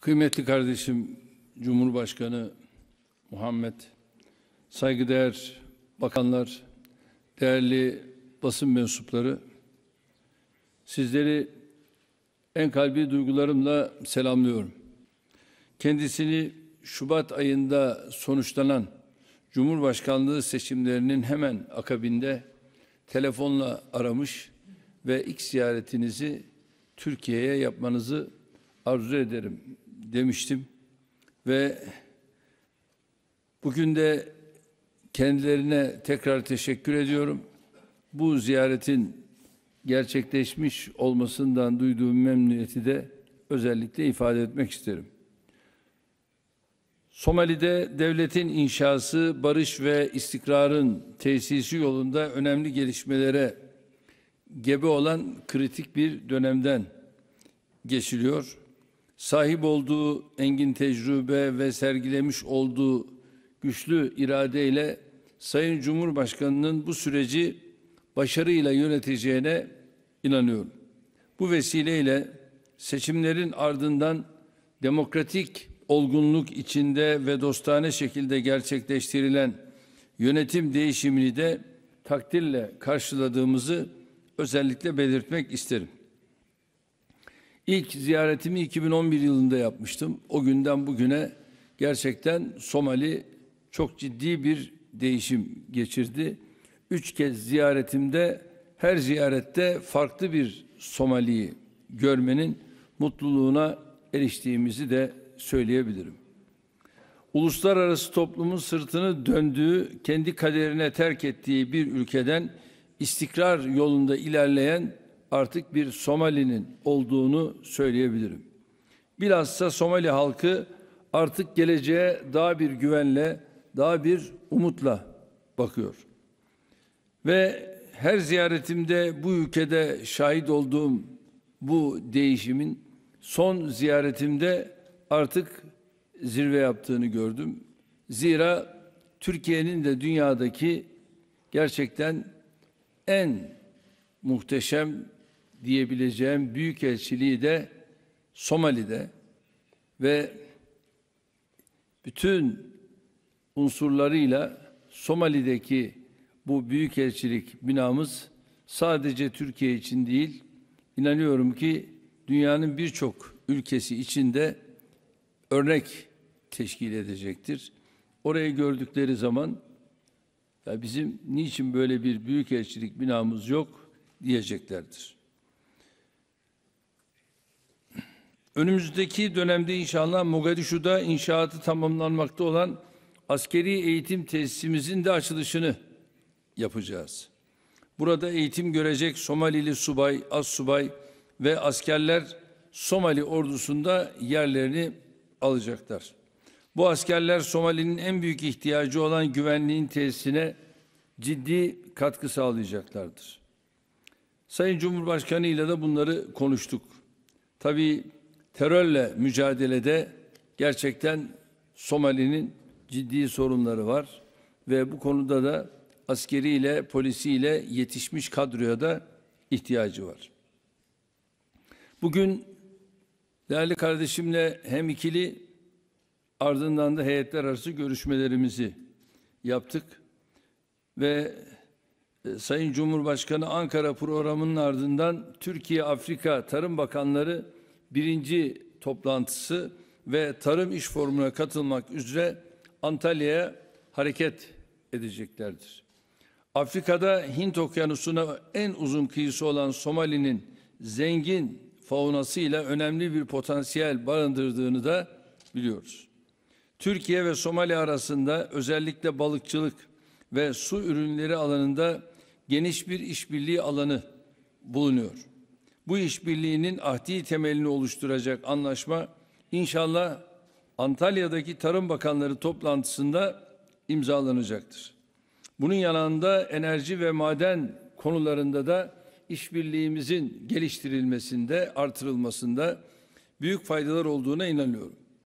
Kıymetli kardeşim Cumhurbaşkanı Muhammed, saygıdeğer bakanlar, değerli basın mensupları, sizleri en kalbi duygularımla selamlıyorum. Kendisini Şubat ayında sonuçlanan Cumhurbaşkanlığı seçimlerinin hemen akabinde telefonla aramış ve ilk ziyaretinizi Türkiye'ye yapmanızı arzu ederim demiştim ve bugün de kendilerine tekrar teşekkür ediyorum. Bu ziyaretin gerçekleşmiş olmasından duyduğum memnuniyeti de özellikle ifade etmek isterim. Somali'de devletin inşası, barış ve istikrarın tesisi yolunda önemli gelişmelere gebe olan kritik bir dönemden geçiliyor sahip olduğu engin tecrübe ve sergilemiş olduğu güçlü iradeyle Sayın Cumhurbaşkanı'nın bu süreci başarıyla yöneteceğine inanıyorum. Bu vesileyle seçimlerin ardından demokratik olgunluk içinde ve dostane şekilde gerçekleştirilen yönetim değişimini de takdirle karşıladığımızı özellikle belirtmek isterim. İlk ziyaretimi 2011 yılında yapmıştım. O günden bugüne gerçekten Somali çok ciddi bir değişim geçirdi. Üç kez ziyaretimde her ziyarette farklı bir Somali'yi görmenin mutluluğuna eriştiğimizi de söyleyebilirim. Uluslararası toplumun sırtını döndüğü, kendi kaderine terk ettiği bir ülkeden istikrar yolunda ilerleyen artık bir Somali'nin olduğunu söyleyebilirim. Bilhassa Somali halkı artık geleceğe daha bir güvenle, daha bir umutla bakıyor. Ve her ziyaretimde bu ülkede şahit olduğum bu değişimin son ziyaretimde artık zirve yaptığını gördüm. Zira Türkiye'nin de dünyadaki gerçekten en muhteşem diyebileceğim büyük elçiliği de Somali'de ve bütün unsurlarıyla Somali'deki bu büyük elçilik binamız sadece Türkiye için değil, inanıyorum ki dünyanın birçok ülkesi için de örnek teşkil edecektir. Orayı gördükleri zaman ya bizim niçin böyle bir büyük elçilik binamız yok diyeceklerdir. Önümüzdeki dönemde inşallah Mogadishu'da inşaatı tamamlanmakta olan askeri eğitim tesisimizin de açılışını yapacağız. Burada eğitim görecek Somalili subay, az subay ve askerler Somali ordusunda yerlerini alacaklar. Bu askerler Somali'nin en büyük ihtiyacı olan güvenliğin tesisine ciddi katkı sağlayacaklardır. Sayın Cumhurbaşkanı ile de bunları konuştuk. Tabii terörle mücadelede gerçekten Somali'nin ciddi sorunları var ve bu konuda da askeriyle, polisiyle yetişmiş kadroya da ihtiyacı var. Bugün değerli kardeşimle hem ikili ardından da heyetler arası görüşmelerimizi yaptık ve e, Sayın Cumhurbaşkanı Ankara programının ardından Türkiye Afrika Tarım Bakanları birinci toplantısı ve tarım iş formuna katılmak üzere Antalya'ya hareket edeceklerdir. Afrika'da Hint okyanusuna en uzun kıyısı olan Somali'nin zengin faunasıyla önemli bir potansiyel barındırdığını da biliyoruz. Türkiye ve Somali arasında özellikle balıkçılık ve su ürünleri alanında geniş bir işbirliği alanı bulunuyor. Bu işbirliğinin ahdi temelini oluşturacak anlaşma inşallah Antalya'daki Tarım Bakanları toplantısında imzalanacaktır. Bunun yanında enerji ve maden konularında da işbirliğimizin geliştirilmesinde, artırılmasında büyük faydalar olduğuna inanıyorum.